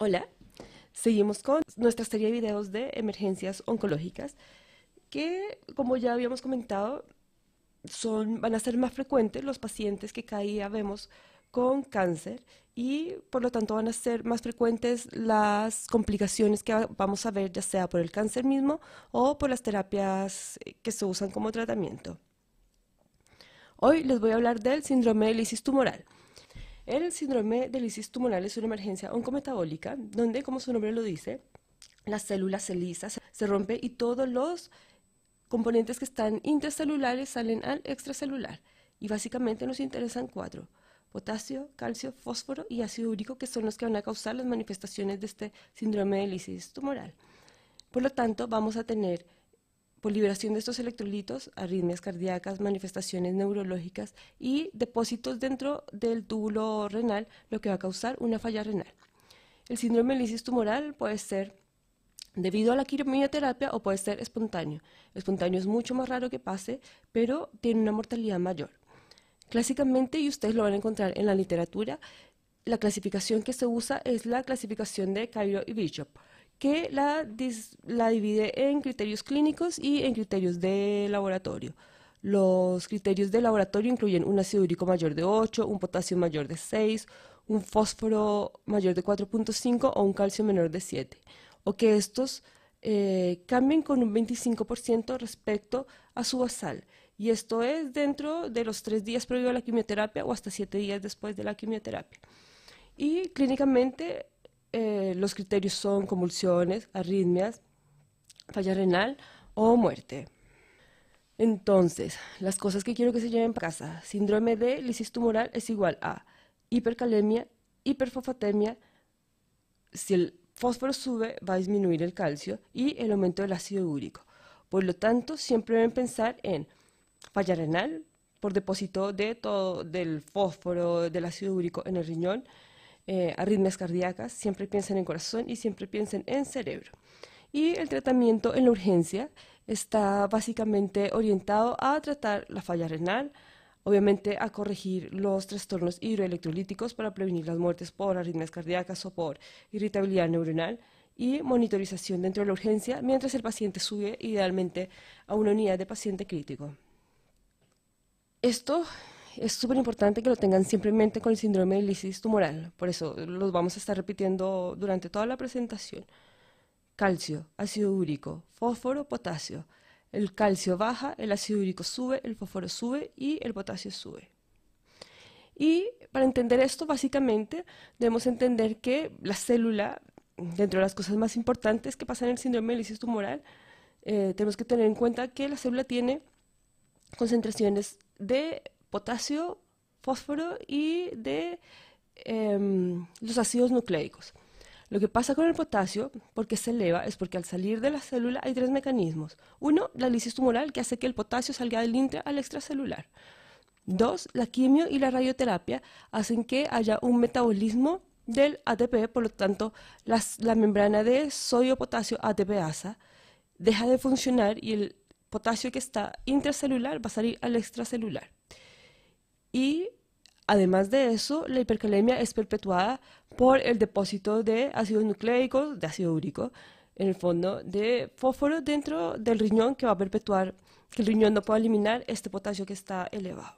Hola, seguimos con nuestra serie de videos de emergencias oncológicas que, como ya habíamos comentado, son, van a ser más frecuentes los pacientes que cada día vemos con cáncer y por lo tanto van a ser más frecuentes las complicaciones que vamos a ver ya sea por el cáncer mismo o por las terapias que se usan como tratamiento. Hoy les voy a hablar del síndrome de lisis tumoral. El síndrome de lisis tumoral es una emergencia oncometabólica donde, como su nombre lo dice, las células se lisa, se rompe y todos los componentes que están intracelulares salen al extracelular. Y básicamente nos interesan cuatro, potasio, calcio, fósforo y ácido úrico, que son los que van a causar las manifestaciones de este síndrome de lisis tumoral. Por lo tanto, vamos a tener por pues, liberación de estos electrolitos, arritmias cardíacas, manifestaciones neurológicas y depósitos dentro del túbulo renal, lo que va a causar una falla renal. El síndrome de lisis tumoral puede ser debido a la quimioterapia o puede ser espontáneo. espontáneo es mucho más raro que pase, pero tiene una mortalidad mayor. Clásicamente, y ustedes lo van a encontrar en la literatura, la clasificación que se usa es la clasificación de Cairo y Bishop que la, la divide en criterios clínicos y en criterios de laboratorio. Los criterios de laboratorio incluyen un ácido úrico mayor de 8, un potasio mayor de 6, un fósforo mayor de 4.5 o un calcio menor de 7, o que estos eh, cambien con un 25% respecto a su basal, y esto es dentro de los tres días previo a la quimioterapia o hasta siete días después de la quimioterapia. Y clínicamente eh, los criterios son convulsiones, arritmias, falla renal o muerte. Entonces, las cosas que quiero que se lleven para casa. Síndrome de lisis tumoral es igual a hipercalemia, hiperfosfatemia. Si el fósforo sube, va a disminuir el calcio y el aumento del ácido úrico. Por lo tanto, siempre deben pensar en falla renal por depósito de todo, del fósforo, del ácido úrico en el riñón, eh, arritmias cardíacas, siempre piensen en corazón y siempre piensen en cerebro. Y el tratamiento en la urgencia está básicamente orientado a tratar la falla renal, obviamente a corregir los trastornos hidroelectrolíticos para prevenir las muertes por arritmias cardíacas o por irritabilidad neuronal y monitorización dentro de la urgencia mientras el paciente sube idealmente a una unidad de paciente crítico. Esto es súper importante que lo tengan siempre en mente con el síndrome de lisis tumoral. Por eso los vamos a estar repitiendo durante toda la presentación. Calcio, ácido úrico, fósforo, potasio. El calcio baja, el ácido úrico sube, el fósforo sube y el potasio sube. Y para entender esto, básicamente, debemos entender que la célula, dentro de las cosas más importantes que pasan en el síndrome de lisis tumoral, eh, tenemos que tener en cuenta que la célula tiene concentraciones de potasio, fósforo y de em, los ácidos nucleicos. Lo que pasa con el potasio, porque se eleva, es porque al salir de la célula hay tres mecanismos. Uno, la lisis tumoral, que hace que el potasio salga del intra al extracelular. Dos, la quimio y la radioterapia hacen que haya un metabolismo del ATP, por lo tanto, la membrana de sodio-potasio ATPasa deja de funcionar y el potasio que está intracelular va a salir al extracelular y además de eso, la hipercalemia es perpetuada por el depósito de ácidos nucleicos, de ácido úrico, en el fondo, de fósforo dentro del riñón que va a perpetuar que el riñón no pueda eliminar este potasio que está elevado.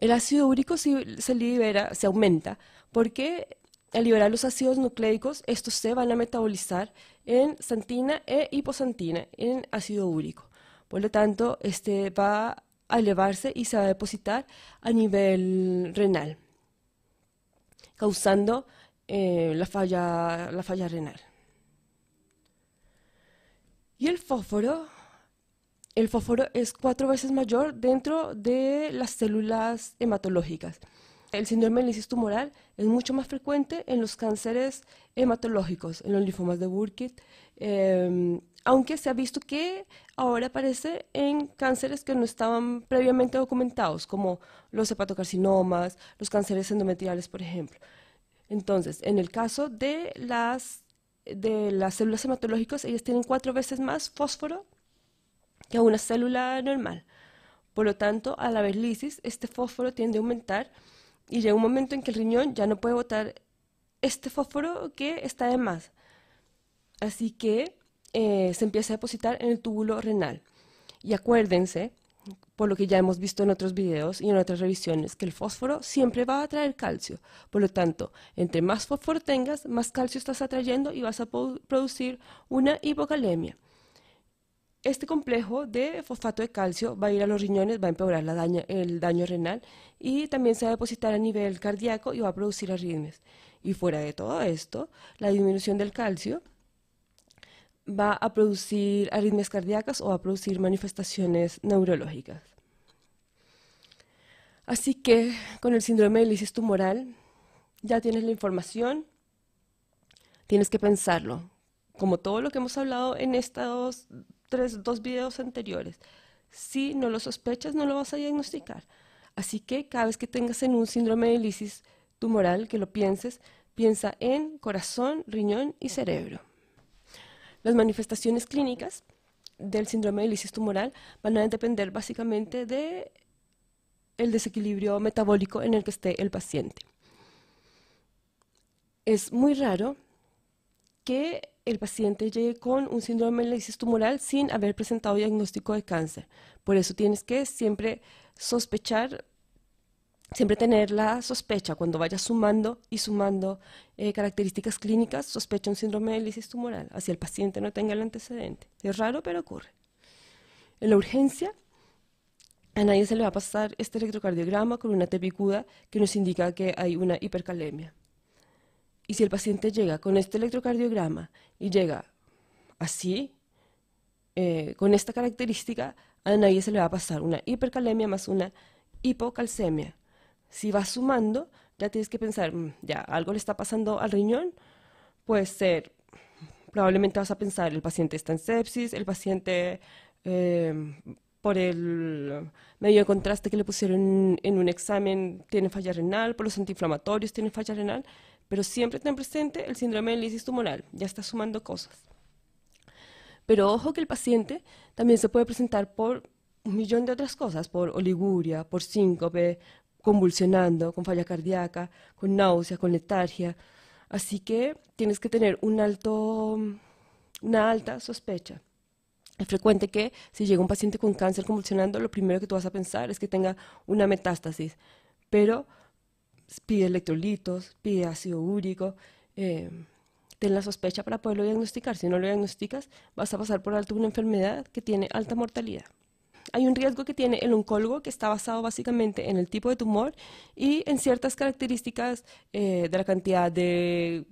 El ácido úrico se libera, se aumenta, porque al liberar los ácidos nucleicos, estos se van a metabolizar en santina e hiposantina, en ácido úrico. Por lo tanto, este va a a elevarse y se va a depositar a nivel renal, causando eh, la, falla, la falla renal. Y el fósforo, el fósforo es cuatro veces mayor dentro de las células hematológicas. El síndrome de lisis tumoral es mucho más frecuente en los cánceres hematológicos, en los linfomas de Burkitt, em, aunque se ha visto que ahora aparece en cánceres que no estaban previamente documentados, como los hepatocarcinomas, los cánceres endometriales, por ejemplo. Entonces, en el caso de las, de las células hematológicas, ellas tienen cuatro veces más fósforo que una célula normal. Por lo tanto, al haber lisis, este fósforo tiende a aumentar y llega un momento en que el riñón ya no puede botar este fósforo que está de más. Así que eh, se empieza a depositar en el túbulo renal. Y acuérdense, por lo que ya hemos visto en otros videos y en otras revisiones, que el fósforo siempre va a atraer calcio. Por lo tanto, entre más fósforo tengas, más calcio estás atrayendo y vas a producir una hipocalemia. Este complejo de fosfato de calcio va a ir a los riñones, va a empeorar el daño renal y también se va a depositar a nivel cardíaco y va a producir arritmias. Y fuera de todo esto, la disminución del calcio va a producir arritmias cardíacas o va a producir manifestaciones neurológicas. Así que con el síndrome de lisis tumoral ya tienes la información, tienes que pensarlo, como todo lo que hemos hablado en estos tres, dos videos anteriores. Si no lo sospechas, no lo vas a diagnosticar. Así que cada vez que tengas en un síndrome de lisis tumoral, que lo pienses, piensa en corazón, riñón y cerebro. Las manifestaciones clínicas del síndrome de lisis tumoral van a depender básicamente de el desequilibrio metabólico en el que esté el paciente. Es muy raro que el paciente llegue con un síndrome de lisis tumoral sin haber presentado diagnóstico de cáncer. Por eso tienes que siempre sospechar siempre tener la sospecha cuando vaya sumando y sumando eh, características clínicas, sospecha un síndrome de lisis tumoral, así el paciente no tenga el antecedente. Es raro, pero ocurre. En la urgencia, a nadie se le va a pasar este electrocardiograma con una tepicuda que nos indica que hay una hipercalemia. Y si el paciente llega con este electrocardiograma y llega así, eh, con esta característica, a nadie se le va a pasar una hipercalemia más una hipocalcemia si vas sumando, ya tienes que pensar, mm, ya algo le está pasando al riñón, puede ser, probablemente vas a pensar, el paciente está en sepsis, el paciente eh, por el medio de contraste que le pusieron en un examen tiene falla renal, por los antiinflamatorios tiene falla renal, pero siempre ten presente el síndrome de lisis tumoral, ya está sumando cosas. Pero ojo que el paciente también se puede presentar por un millón de otras cosas, por oliguria, por síncope, convulsionando, con falla cardíaca, con náusea, con letargia. Así que tienes que tener una alta sospecha. Es frecuente que si llega un paciente con cáncer convulsionando, lo primero que tú vas a pensar es que tenga una metástasis, pero pide electrolitos, pide ácido úrico, eh, ten la sospecha para poderlo diagnosticar. Si no lo diagnosticas, vas a pasar por alto una enfermedad que tiene alta mortalidad hay un riesgo que tiene el oncólogo que está basado básicamente en el tipo de tumor y en ciertas características eh, de la cantidad de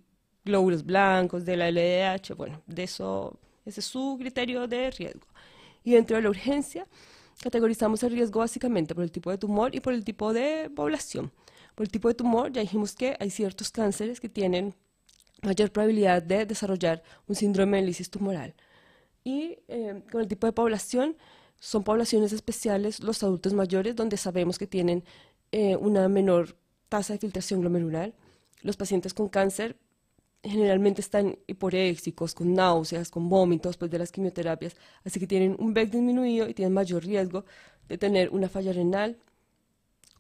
glóbulos blancos, de la LDH, bueno, de eso, ese es su criterio de riesgo. Y dentro de la urgencia, categorizamos el riesgo básicamente por el tipo de tumor y por el tipo de población. Por el tipo de tumor, ya dijimos que hay ciertos cánceres que tienen mayor probabilidad de desarrollar un síndrome de lisis tumoral. Y eh, con el tipo de población, son poblaciones especiales los adultos mayores, donde sabemos que tienen eh, una menor tasa de filtración glomerular. Los pacientes con cáncer generalmente están hiporéxicos, con náuseas, con vómitos después de las quimioterapias, así que tienen un BEC disminuido y tienen mayor riesgo de tener una falla renal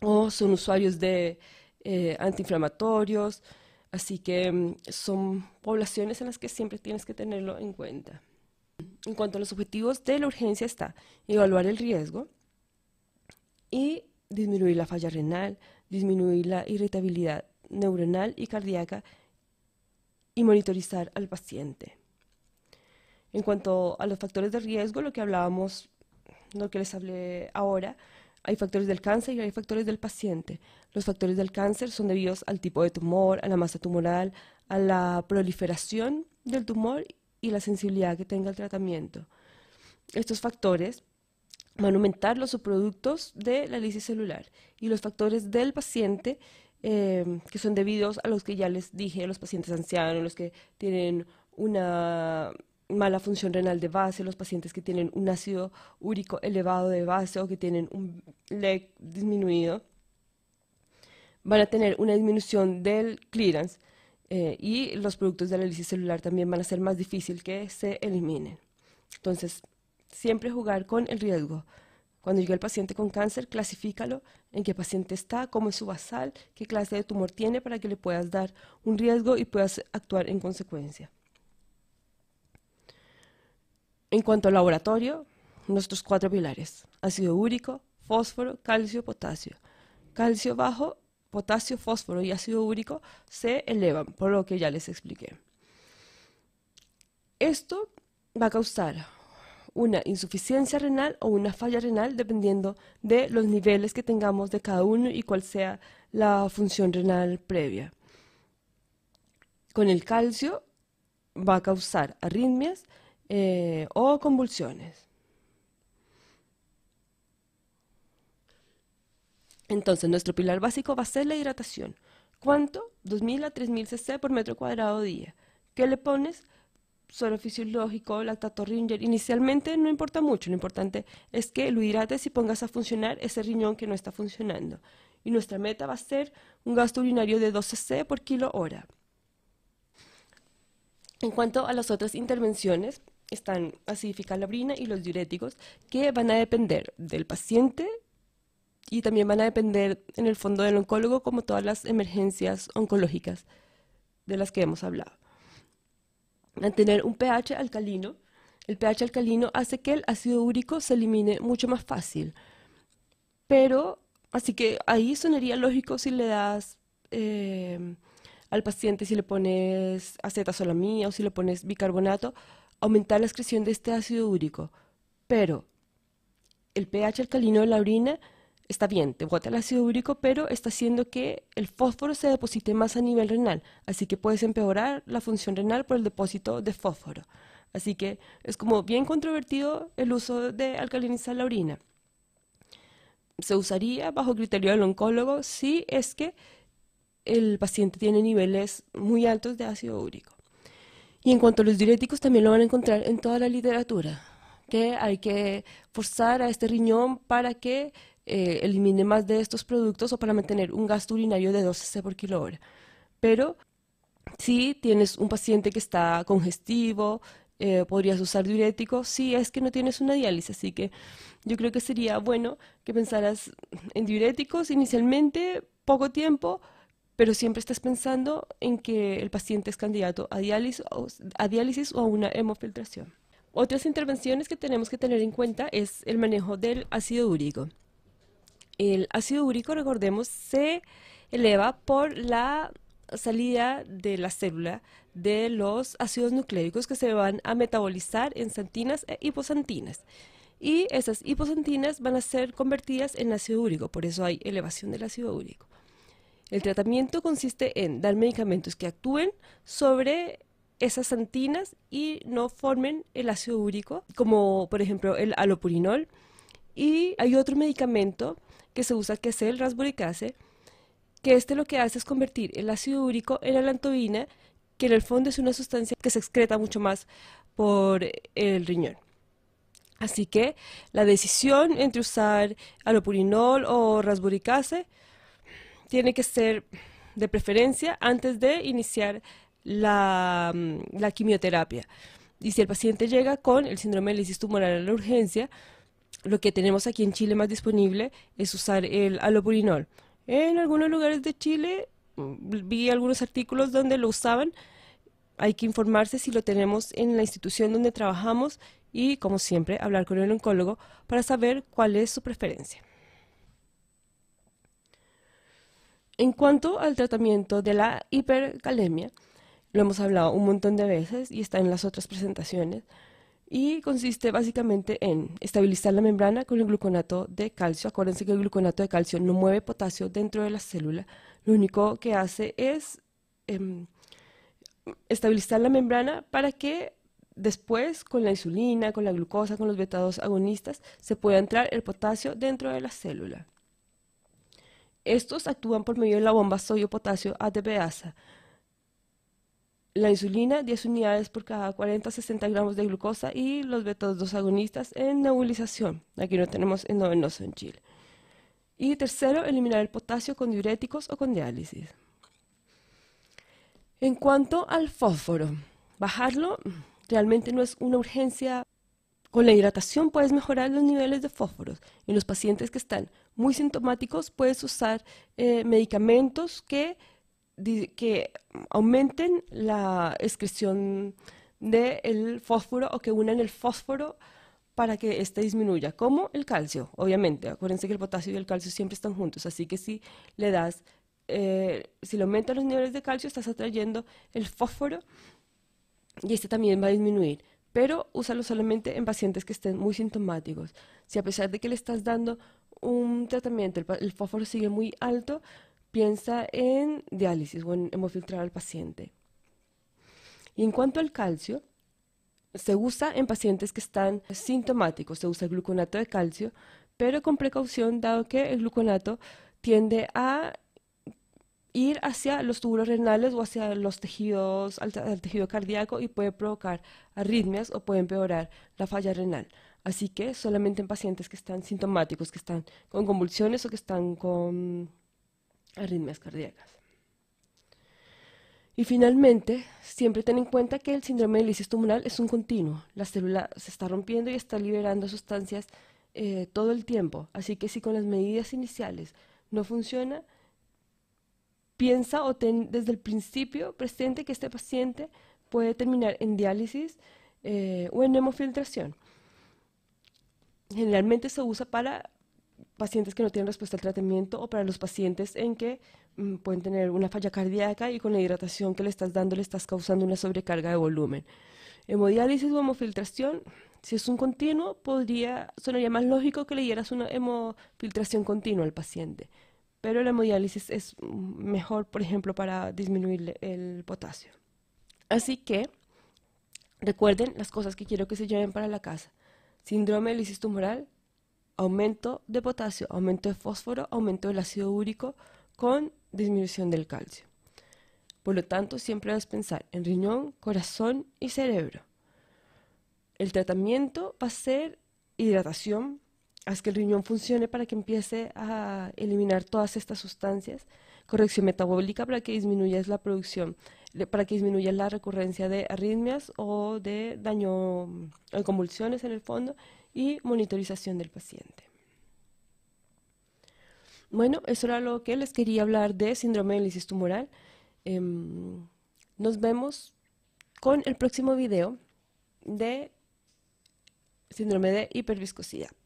o son usuarios de eh, antiinflamatorios, así que mm, son poblaciones en las que siempre tienes que tenerlo en cuenta. En cuanto a los objetivos de la urgencia está evaluar el riesgo y disminuir la falla renal, disminuir la irritabilidad neuronal y cardíaca y monitorizar al paciente. En cuanto a los factores de riesgo, lo que hablábamos, lo que les hablé ahora, hay factores del cáncer y hay factores del paciente. Los factores del cáncer son debidos al tipo de tumor, a la masa tumoral, a la proliferación del tumor y la sensibilidad que tenga el tratamiento. Estos factores van a aumentar los subproductos de la lisis celular y los factores del paciente em, que son debidos a los que ya les dije, los pacientes ancianos, los que tienen una mala función renal de base, los pacientes que tienen un ácido úrico elevado de base o que tienen un LEC disminuido, van a tener una disminución del clearance, eh, y los productos de la lisis celular también van a ser más difícil que se eliminen. Entonces, siempre jugar con el riesgo. Cuando llegue el paciente con cáncer, clasifícalo en qué paciente está, cómo es su basal, qué clase de tumor tiene para que le puedas dar un riesgo y puedas actuar en consecuencia. En cuanto al laboratorio, nuestros cuatro pilares, ácido úrico, fósforo, calcio, potasio. Calcio bajo potasio, fósforo y ácido úrico se elevan, por lo que ya les expliqué. Esto va a causar una insuficiencia renal o una falla renal dependiendo de los niveles que tengamos de cada uno y cuál sea la función renal previa. Con el calcio va a causar arritmias eh, o convulsiones. Entonces, nuestro pilar básico va a ser la hidratación. ¿Cuánto? 2.000 a 3.000 cc por metro cuadrado día. ¿Qué le pones? Suero fisiológico, lactato ringer. Inicialmente no importa mucho, lo importante es que lo hidrates y pongas a funcionar ese riñón que no está funcionando. Y nuestra meta va a ser un gasto urinario de 2 cc por kilo hora. En cuanto a las otras intervenciones, están acidificar la orina y los diuréticos que van a depender del paciente, y también van a depender en el fondo del oncólogo como todas las emergencias oncológicas de las que hemos hablado. Mantener un pH alcalino. El pH alcalino hace que el ácido úrico se elimine mucho más fácil. Pero, así que ahí sonaría lógico si le das eh, al paciente, si le pones acetazolamina o si le pones bicarbonato, aumentar la excreción de este ácido úrico. Pero el pH alcalino de la orina está bien, te bota el ácido úrico, pero está haciendo que el fósforo se deposite más a nivel renal, así que puedes empeorar la función renal por el depósito de fósforo. Así que es como bien controvertido el uso de alcalinizar la orina. Se usaría bajo criterio del oncólogo si es que el paciente tiene niveles muy altos de ácido úrico. Y en cuanto a los diuréticos, también lo van a encontrar en toda la literatura, que hay que forzar a este riñón para que eh, elimine más de estos productos o para mantener un gasto urinario de 12 C por kilo hora. Pero si tienes un paciente que está congestivo, eh, podrías usar diuréticos si es que no tienes una diálisis. Así que yo creo que sería bueno que pensaras en diuréticos inicialmente, poco tiempo, pero siempre estás pensando en que el paciente es candidato a diálisis, a diálisis o a una hemofiltración. Otras intervenciones que tenemos que tener en cuenta es el manejo del ácido úrico. El ácido úrico, recordemos, se eleva por la salida de la célula de los ácidos nucleicos que se van a metabolizar en santinas e hiposantinas. Y esas hiposantinas van a ser convertidas en ácido úrico, por eso hay elevación del ácido úrico. El tratamiento consiste en dar medicamentos que actúen sobre esas santinas y no formen el ácido úrico, como por ejemplo el alopurinol. Y hay otro medicamento que se usa, que es el rasburicase, que este lo que hace es convertir el ácido úrico en alantoína, que en el fondo es una sustancia que se excreta mucho más por el riñón. Así que la decisión entre usar alopurinol o rasburicase tiene que ser de preferencia antes de iniciar mm, la, quimioterapia. Y si el paciente llega con el síndrome de lisis tumoral a la urgencia, lo que tenemos aquí en Chile más disponible es usar el alopurinol. En algunos lugares de Chile mm, vi algunos artículos donde lo usaban. Hay que informarse si lo tenemos en la institución donde trabajamos y, como siempre, hablar con el oncólogo para saber cuál es su preferencia. En cuanto al tratamiento de la hipercalemia, lo hemos hablado un montón de veces y está en las otras presentaciones y consiste básicamente en estabilizar la membrana con el gluconato de calcio. Acuérdense que el gluconato de calcio no mueve potasio dentro de la célula, lo único que hace es em, estabilizar la membrana para que después con la insulina, con la glucosa, con los beta 2 agonistas, se pueda entrar el potasio dentro de la célula. Estos actúan por medio de la bomba sodio-potasio ATPasa, la insulina, 10 unidades por cada 40 a 60 gramos de glucosa y los beta 2 agonistas en nebulización. Aquí no tenemos en novenoso en Chile. Y tercero, eliminar el potasio con diuréticos o con diálisis. En cuanto al fósforo, bajarlo realmente no es una urgencia. Con la hidratación puedes mejorar los niveles de fósforos. En los pacientes que están muy sintomáticos puedes usar eh, medicamentos que que aumenten la excreción del fósforo o que unan el fósforo para que éste disminuya, como el calcio, obviamente. Acuérdense que el potasio y el calcio siempre están juntos, así que si le das, eh, si le aumentan los niveles de calcio, estás atrayendo el fósforo y este también va a disminuir. Pero úsalo solamente en pacientes que estén muy sintomáticos. Si a pesar de que le estás dando un tratamiento, el, el fósforo sigue muy alto, piensa en diálisis o en hemofiltrar al paciente. Y en cuanto al calcio, se usa en pacientes que están sintomáticos, se usa el gluconato de calcio, pero con precaución dado que el gluconato tiende a ir hacia los túbulos renales o hacia los tejidos, al tejido cardíaco y puede provocar arritmias o puede empeorar la falla renal. Así que solamente en pacientes que están sintomáticos, que están con convulsiones o que están con arritmias cardíacas. Y finalmente, siempre ten en cuenta que el síndrome de lisis tumoral es un continuo. La célula se está rompiendo y está liberando sustancias eh, todo el tiempo. Así que si con las medidas iniciales no funciona, piensa o ten desde el principio presente que este paciente puede terminar en diálisis eh, o en hemofiltración. Generalmente se usa para pacientes que no tienen respuesta al tratamiento o para los pacientes en que mm, pueden tener una falla cardíaca y con la hidratación que le estás dando le estás causando una sobrecarga de volumen. Hemodiálisis o hemofiltración, si es un continuo, podría, sonaría más lógico que le dieras una hemofiltración continua al paciente, pero la hemodiálisis es mejor, por ejemplo, para disminuir el potasio. Así que recuerden las cosas que quiero que se lleven para la casa. Síndrome de lisis tumoral, aumento de potasio, aumento de fósforo, aumento del ácido úrico con disminución del calcio. Por lo tanto, siempre debes pensar en riñón, corazón y cerebro. El tratamiento va a ser hidratación, haz que el riñón funcione para que empiece a eliminar todas estas sustancias, corrección metabólica para que disminuyas la producción, para que disminuya la recurrencia de arritmias o de daño o convulsiones en el fondo y monitorización del paciente. Bueno, eso era lo que les quería hablar de síndrome de lisis tumoral. Em, nos vemos con el próximo video de síndrome de hiperviscosidad.